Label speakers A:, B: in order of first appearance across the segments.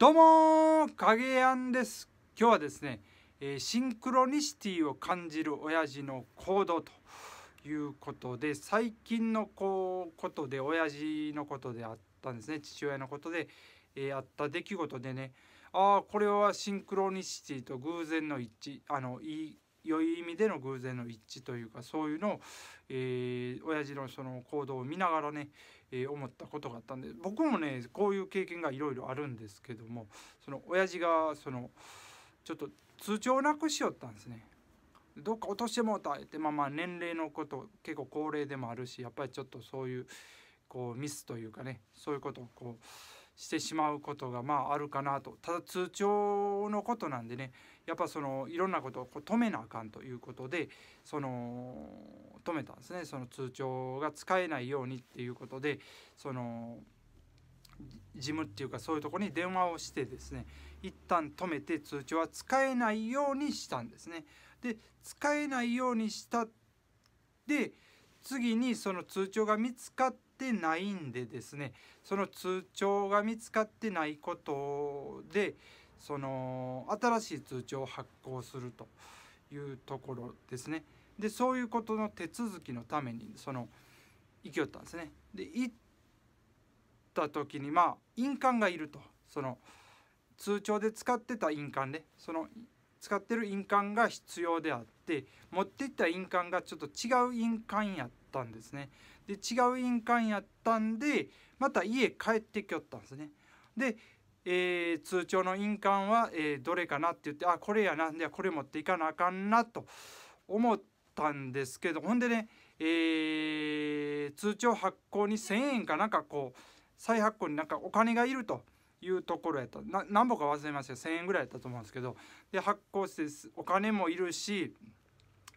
A: どうも影やんです今日はですね、えー、シンクロニシティを感じる親父の行動ということで最近のこうことで親父のことであったんですね父親のことで、えー、あった出来事でねああこれはシンクロニシティと偶然の一致あのいい良い意味での偶然の一致というかそういうのを、えー、親父のその行動を見ながらね、えー、思ったことがあったんで僕もねこういう経験がいろいろあるんですけどもその親父がそのちょっと通帳をなくしよったんですね。どっか落としてもうたってまあまあ年齢のこと結構高齢でもあるしやっぱりちょっとそういうこうミスというかねそういうことをこうしてしまうことがまああるかなとただ通帳のことなんでねやっぱそのいろんなことをこう止めなあかんということでその止めたんですねその通帳が使えないようにっていうことでその事務っていうかそういうとこに電話をしてですね一旦止めて通帳は使えないようにしたんですね。で使えないようにしたで次にその通帳が見つかってないんでですねその通帳が見つかってないことでその新しい通帳を発行するというところですね。でそういうことの手続きのためにその行きよったんですね。で行った時にまあ印鑑がいるとその通帳で使ってた印鑑で、ね、その使ってる印鑑が必要であって持っていった印鑑がちょっと違う印鑑やったんですね。で違う印鑑やったんでまた家帰ってきよったんですね。でえー、通帳の印鑑は、えー、どれかなって言ってあこれやなでこれ持っていかなあかんなと思ったんですけどほんでね、えー、通帳発行に1,000円かなんかこう再発行になんかお金がいるというところやったな何本か忘れました1,000円ぐらいやったと思うんですけどで発行してお金もいるし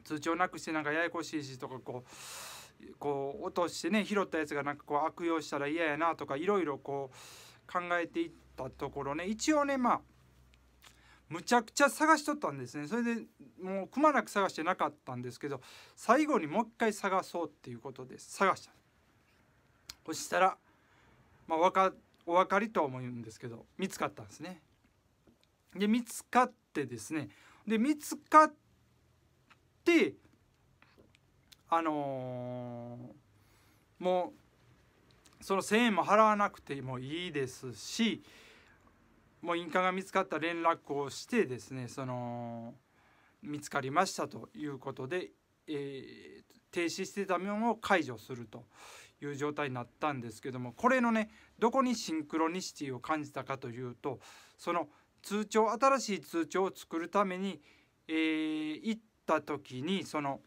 A: 通帳なくしてなんかややこしいしとかこうこう落としてね拾ったやつがなんかこう悪用したら嫌やなとかいろいろこう考えていって。ったところね一応ねまあむちゃくちゃ探しとったんですねそれでもうくまなく探してなかったんですけど最後にもう一回探そうっていうことです探したそしたら、まあ、わかお分かりとは思うんですけど見つかったんですねで見つかってですねで見つかってあのー、もうその1,000円も払わなくてもいいですしもう印鑑が見つかった連絡をしてですねその見つかりましたということで、えー、停止してたものを解除するという状態になったんですけどもこれのねどこにシンクロニシティを感じたかというとその通帳新しい通帳を作るために、えー、行った時にその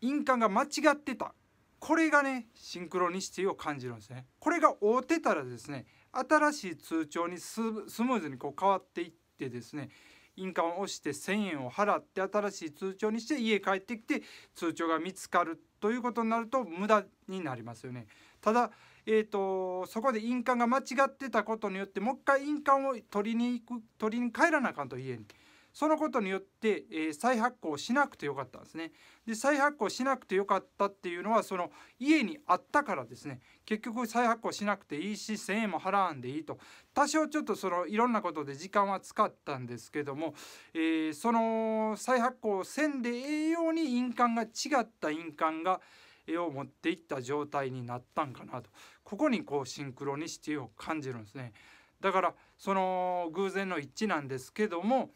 A: 印鑑が間違ってたこれがねシンクロニシティを感じるんですね。これが合うてたらですね新しい通帳にスムーズにこう変わっていってですね印鑑を押して1,000円を払って新しい通帳にして家帰ってきて通帳が見つかるということになると無駄になりますよね。ただ、えーと、とそこで印鑑が間違ってたことによってもう一回印鑑を取りに行く取りに帰らなあかんと家に。そのことによって、えー、再発行しなくてよかったんですねで再発行しなくてよかったっていうのはその家にあったからですね結局再発行しなくていいし1,000円も払わんでいいと多少ちょっとそのいろんなことで時間は使ったんですけども、えー、その再発行せんでええように印鑑が違った印鑑が絵を持っていった状態になったんかなとここにこうシンクロニシティを感じるんですねだからその偶然の一致なんですけども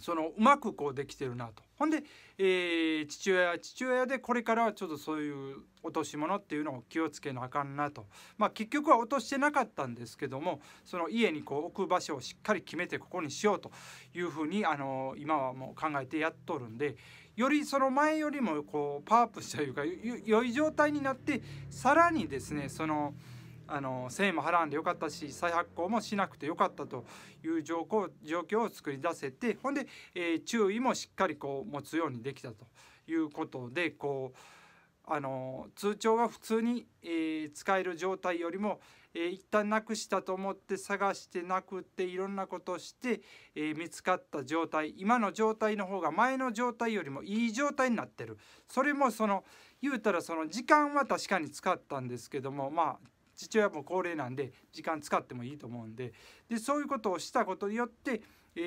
A: そのうまくこうできてるなとほんで、えー、父親は父親でこれからはちょっとそういう落とし物っていうのを気をつけなあかんなとまあ結局は落としてなかったんですけどもその家にこう置く場所をしっかり決めてここにしようというふうにあの今はもう考えてやっとるんでよりその前よりもこうパワーアップしたというか良い状態になってさらにですねその。あの1000円も払わんでよかったし再発行もしなくてよかったという状況を作り出せてほんで、えー、注意もしっかりこう持つようにできたということでこうあの通帳が普通に、えー、使える状態よりも、えー、一旦なくしたと思って探してなくていろんなことをして、えー、見つかった状態今の状態の方が前の状態よりもいい状態になってるそれもその言うたらその時間は確かに使ったんですけどもまあ父親も高齢なんで時間使ってもいいと思うんででそういうことをしたことによって、え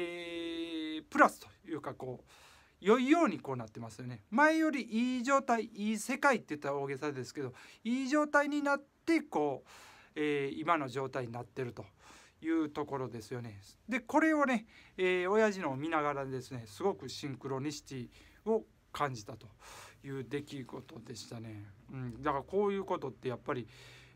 A: ー、プラスというかこう良いようにこうなってますよね前よりいい状態いい世界って言ったら大げさですけどいい状態になってこう、えー、今の状態になってるというところですよね。でこれをね、えー、親父のを見ながらですねすごくシンクロニシティを感じたという出来事でしたね。うん、だからこういうことってやっぱり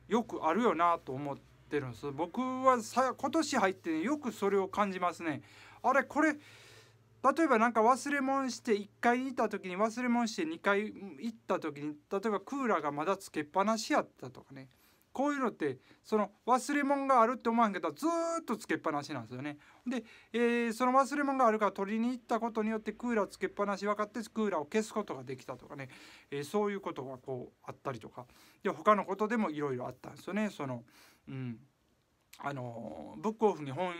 A: よくあるよなと思ってるんです僕はさ今年入って、ね、よくそれを感じますねあれこれ例えば何か忘れ物して1回行いた時に忘れ物して2回行った時に例えばクーラーがまだつけっぱなしやったとかねこういうのってその忘れ物があるって思わんけどずっとつけっぱなしなんですよね。で、えー、その忘れ物があるから取りに行ったことによってクーラーつけっぱなし分かってクーラーを消すことができたとかね、えー、そういうことがこうあったりとかで他のことでもいろいろあったんですよね。そのうんあのブックオフに本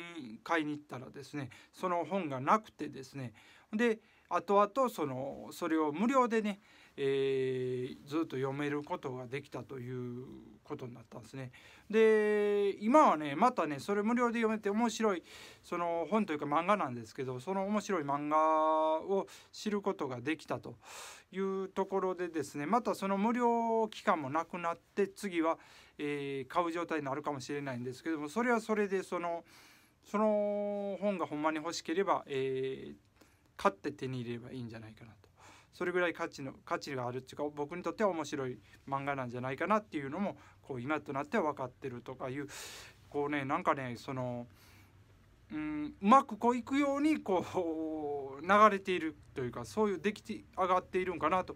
A: 買いに行ったらですねその本がなくてですねで後々そのそれを無料でね、えー、ずっと読めることができたということになったんですね。で今はねまたねそれ無料で読めて面白いその本というか漫画なんですけどその面白い漫画を知ることができたというところでですねまたその無料期間もなくなって次は、えー、買う状態になるかもしれないんですけどもそれはそれでそのその本がほんまに欲しければ、えー、買って手に入れればいいんじゃないかなとそれぐらい価値の価値があるっていうか僕にとっては面白い漫画なんじゃないかなっていうのもこう今となっては分かってるとかいうこうねなんかねそのうんうまくこういくようにこう流れているというかそういう出来上がっているんかなと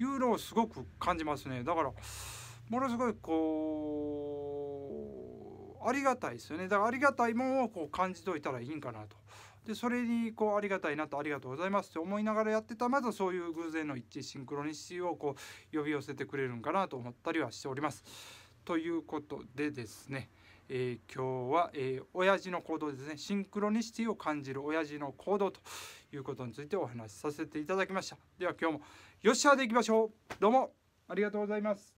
A: いうのをすごく感じますねだからものすごいこうありがたいですよねだからありがたいものをこう感じといたらいいんかなと。でそれにこうありがたいなとありがとうございますって思いながらやってたまずそういう偶然の一致シンクロニシティをこう呼び寄せてくれるんかなと思ったりはしております。ということでですね、えー、今日は、えー、親父の行動ですねシンクロニシティを感じる親父の行動ということについてお話しさせていただきましたでは今日もよっしゃでいきましょうどうもありがとうございます